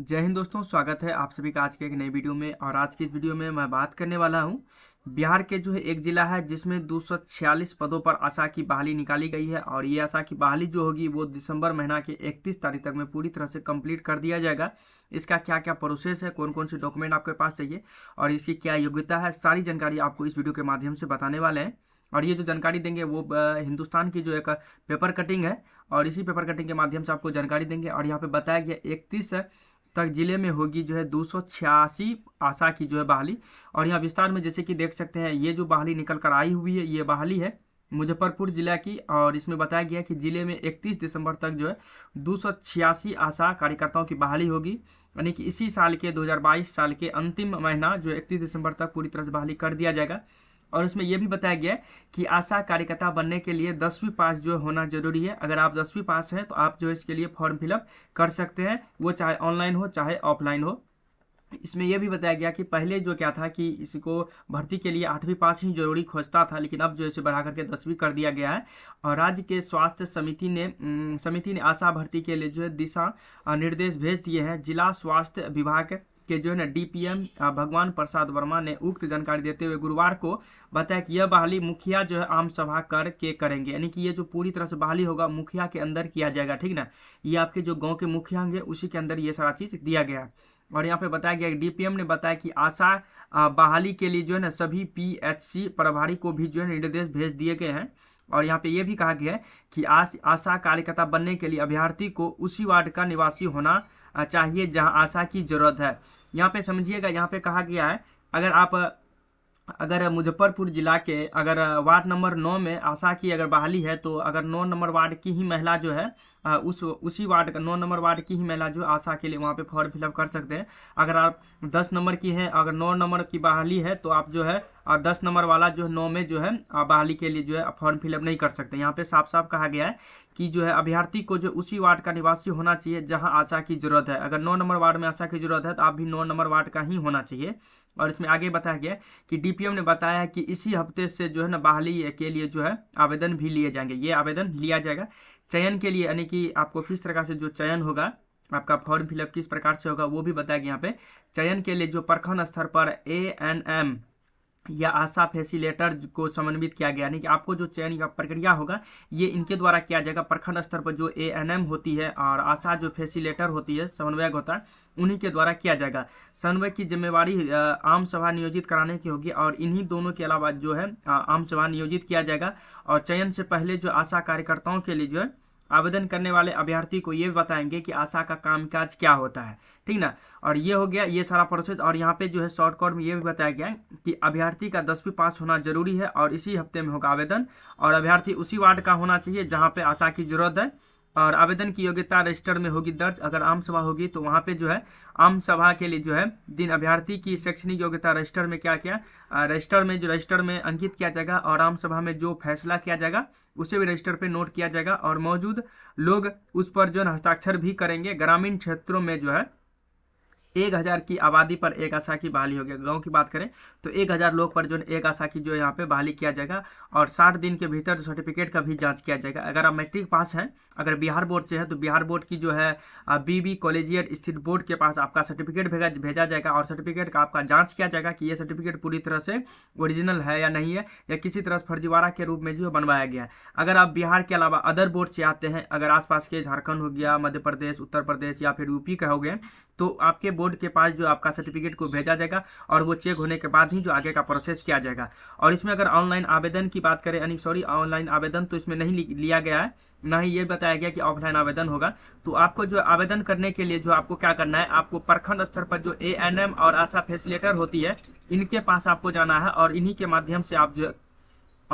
जय हिंद दोस्तों स्वागत है आप सभी का आज के एक नई वीडियो में और आज की इस वीडियो में मैं बात करने वाला हूं बिहार के जो है एक जिला है जिसमें दो पदों पर आशा की बहाली निकाली गई है और ये आशा की बहाली जो होगी वो दिसंबर महीना के 31 तारीख तक में पूरी तरह से कंप्लीट कर दिया जाएगा इसका क्या क्या प्रोसेस है कौन कौन से डॉक्यूमेंट आपके पास चाहिए और इसकी क्या योग्यता है सारी जानकारी आपको इस वीडियो के माध्यम से बताने वाले हैं और ये जो जानकारी देंगे वो हिंदुस्तान की जो एक पेपर कटिंग है और इसी पेपर कटिंग के माध्यम से आपको जानकारी देंगे और यहाँ पे बताया गया इकतीस तक जिले में होगी जो है दो आशा की जो है बहाली और यहाँ विस्तार में जैसे कि देख सकते हैं ये जो बहाली निकल कर आई हुई है ये बहाली है मुजफ्फरपुर जिला की और इसमें बताया गया कि जिले में 31 दिसंबर तक जो है दो आशा कार्यकर्ताओं की बहाली होगी यानी कि इसी साल के 2022 साल के अंतिम महीना जो 31 दिसंबर तक पूरी तरह से बहाली कर दिया जाएगा और उसमें यह भी बताया गया है कि आशा कार्यकर्ता बनने के लिए दसवीं पास जो होना जरूरी है अगर आप दसवीं पास हैं तो आप जो इसके लिए फॉर्म फिलअप कर सकते हैं वो चाहे ऑनलाइन हो चाहे ऑफलाइन हो इसमें यह भी बताया गया कि पहले जो क्या था कि इसको भर्ती के लिए आठवीं पास ही जरूरी खोजता था लेकिन अब जो इसे बढ़ा करके दसवीं कर दिया गया है और राज्य के स्वास्थ्य समिति ने समिति ने आशा भर्ती के लिए जो है दिशा निर्देश भेज दिए हैं जिला स्वास्थ्य विभाग के जो है ना डीपीएम भगवान प्रसाद वर्मा ने उक्त जानकारी देते हुए गुरुवार को बताया कि यह बहाली मुखिया जो है आम सभा कर के करेंगे यानी कि ये जो पूरी तरह से बहाली होगा मुखिया के अंदर किया जाएगा ठीक ना ये आपके जो गांव के मुखिया होंगे उसी के अंदर ये सारा चीज़ दिया गया और यहाँ पे बताया गया डीपीएम ने बताया कि आशा बहाली के लिए जो है ना सभी पी प्रभारी को भी जो है निर्देश भेज दिए गए हैं और यहाँ पे ये भी कहा गया है कि आशा कार्यकर्ता बनने के लिए अभ्यर्थी को उसी वार्ड का निवासी होना चाहिए जहाँ आशा की ज़रूरत है यहाँ पे समझिएगा यहाँ पे कहा गया है अगर आप अगर मुजफ्फरपुर जिला के अगर वार्ड नंबर नौ में आशा की अगर बहाली है तो अगर नौ नंबर वार्ड की ही महिला जो है उस उसी वार्ड का नौ नंबर वार्ड की ही महिला जो आशा के लिए वहाँ पे फॉर्म फिलअप कर सकते हैं अगर आप दस नंबर की हैं अगर नौ नंबर की बहाली है तो आप जो है और दस नंबर वाला जो है नौ में जो है बहाली के लिए जो है फॉर्म फिलअप नहीं कर सकते यहाँ पे साफ साफ कहा गया है कि जो है अभ्यर्थी को जो उसी वार्ड का निवासी होना चाहिए जहाँ आशा की जरूरत है अगर नौ नंबर वार्ड में आशा की जरूरत है तो आप भी नौ नंबर वार्ड का ही होना चाहिए और इसमें आगे बताया गया कि डीपीएम ने बताया है कि इसी हफ्ते से जो है ना बहाली के लिए जो है आवेदन भी लिए जाएंगे ये आवेदन लिया जाएगा चयन के लिए यानी कि आपको किस तरह से जो चयन होगा आपका फॉर्म फिलअप किस प्रकार से होगा वो भी बताया गया यहाँ पे चयन के लिए जो प्रखंड स्तर पर ए एन एम या आशा फैसिलेटर को समन्वित किया गया यानी कि आपको जो चयन का प्रक्रिया होगा ये इनके द्वारा किया जाएगा प्रखंड स्तर पर जो ए एन एम होती है और आशा जो फैसिलेटर होती है समन्वयक होता है उन्हीं के द्वारा किया जाएगा समन्वय की जिम्मेवारी आम सभा नियोजित कराने की होगी और इन्हीं दोनों के अलावा जो है आम सभा नियोजित किया जाएगा और चयन से पहले जो आशा कार्यकर्ताओं के लिए जो है आवेदन करने वाले अभ्यर्थी को ये बताएंगे कि आशा का कामकाज क्या होता है ठीक ना और ये हो गया ये सारा प्रोसेस और यहाँ पे जो है शॉर्टकट में ये भी बताया गया कि अभ्यर्थी का दसवीं पास होना जरूरी है और इसी हफ्ते में होगा आवेदन और अभ्यर्थी उसी वार्ड का होना चाहिए जहाँ पे आशा की जरूरत है और आवेदन की योग्यता रजिस्टर में होगी दर्ज अगर आम सभा होगी तो वहाँ पे जो है आम सभा के लिए जो है दिन अभ्यर्थी की शैक्षणिक योग्यता रजिस्टर में क्या क्या रजिस्टर में जो रजिस्टर में अंकित किया जाएगा और आम सभा में जो फैसला किया जाएगा उसे भी रजिस्टर पे नोट किया जाएगा और मौजूद लोग उस पर जो है हस्ताक्षर भी करेंगे ग्रामीण क्षेत्रों में जो है एक हज़ार की आबादी पर एक आशा की बहाली होगी गांव की बात करें तो एक हज़ार लोग पर जो एक आशा की जो यहाँ पे बहाली किया जाएगा और साठ दिन के भीतर सर्टिफिकेट का भी जांच किया जाएगा अगर आप मैट्रिक पास हैं अगर बिहार बोर्ड से हैं तो बिहार बोर्ड की जो है बी बी कॉलेजिएट स्थित बोर्ड के पास आपका सर्टिफिकेट भेजा भेजा जाएगा और सर्टिफिकेट का आपका जाँच किया जाएगा कि ये सर्टिफिकेट पूरी तरह से ओरिजिनल है या नहीं है या किसी तरह फर्जीवाड़ा के रूप में जो बनवाया गया है अगर आप बिहार के अलावा अदर बोर्ड से आते हैं अगर आसपास के झारखंड हो गया मध्य प्रदेश उत्तर प्रदेश या फिर यूपी का हो तो आपके बोर्ड के पास जो आपका सर्टिफिकेट को भेजा जाएगा और वो चेक होने के बाद ही जो आगे का प्रोसेस किया जाएगा और इसमें अगर ऑनलाइन आवेदन की बात करें यानी सॉरी ऑनलाइन आवेदन तो इसमें नहीं लिया गया है ना ही ये बताया गया कि ऑफलाइन आवेदन होगा तो आपको जो आवेदन करने के लिए जो आपको क्या करना है आपको प्रखंड स्तर पर जो ए और आशा फैसिलेटर होती है इनके पास आपको जाना है और इन्हीं के माध्यम से आप जो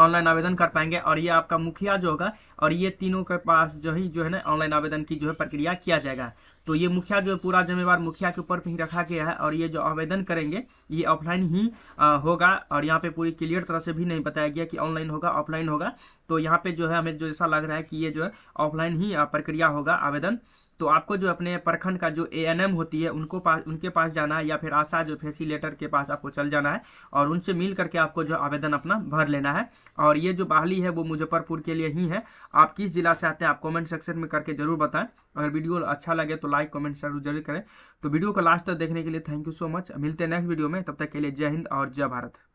ऑनलाइन आवेदन कर पाएंगे और ये आपका मुखिया जो होगा और ये तीनों के पास जो ही जो है ना ऑनलाइन आवेदन की जो है प्रक्रिया किया जाएगा तो ये मुखिया जो है पूरा जिम्मेवार मुखिया के ऊपर ही रखा गया है और ये जो आवेदन करेंगे ये ऑफलाइन ही आ, होगा और यहाँ पे पूरी क्लियर तरह से भी नहीं बताया गया कि ऑनलाइन होगा ऑफलाइन होगा तो यहाँ पे जो है हमें जो ऐसा लग रहा है कि ये जो है ऑफलाइन ही प्रक्रिया होगा आवेदन तो आपको जो अपने प्रखंड का जो एम होती है उनको पास उनके पास जाना है या फिर आशा जो फैसिलेटर के पास आपको चल जाना है और उनसे मिल करके आपको जो आवेदन अपना भर लेना है और ये जो बहाली है वो मुजफ्फरपुर के लिए ही है आप किस जिला से आते हैं आप कमेंट सेक्शन में करके जरूर बताएं अगर वीडियो अच्छा लगे तो लाइक कमेंट जरूर जरूर करें तो वीडियो को लास्ट तक देखने के लिए थैंक यू सो मच मिलते हैं नेक्स्ट वीडियो में तब तक के लिए जय हिंद और जय भारत